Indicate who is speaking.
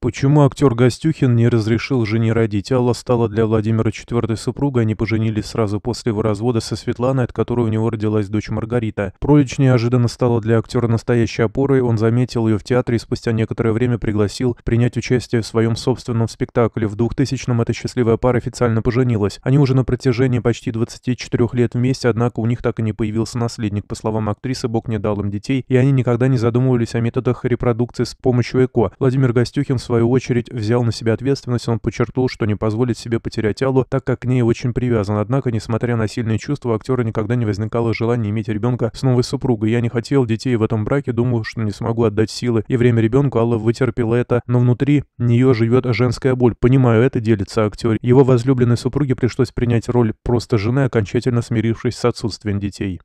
Speaker 1: Почему актер Гостюхин не разрешил жене родить? Алла стала для Владимира четвертой супругой, они поженились сразу после его развода со Светланой, от которой у него родилась дочь Маргарита. Пролич неожиданно стала для актера настоящей опорой, он заметил ее в театре и спустя некоторое время пригласил принять участие в своем собственном спектакле. В 2000-м эта счастливая пара официально поженилась. Они уже на протяжении почти 24 лет вместе, однако у них так и не появился наследник. По словам актрисы, Бог не дал им детей, и они никогда не задумывались о методах репродукции с помощью ЭКО. Владимир Гостюхин свою очередь, взял на себя ответственность, он подчеркнул, что не позволит себе потерять Аллу, так как к ней очень привязан. Однако, несмотря на сильные чувства, актера никогда не возникало желания иметь ребенка с новой супругой. Я не хотел детей в этом браке, думал, что не смогу отдать силы и время ребенку. Алла вытерпела это, но внутри нее живет женская боль. Понимаю, это делится актер. Его возлюбленной супруге пришлось принять роль просто жены, окончательно смирившись с отсутствием детей.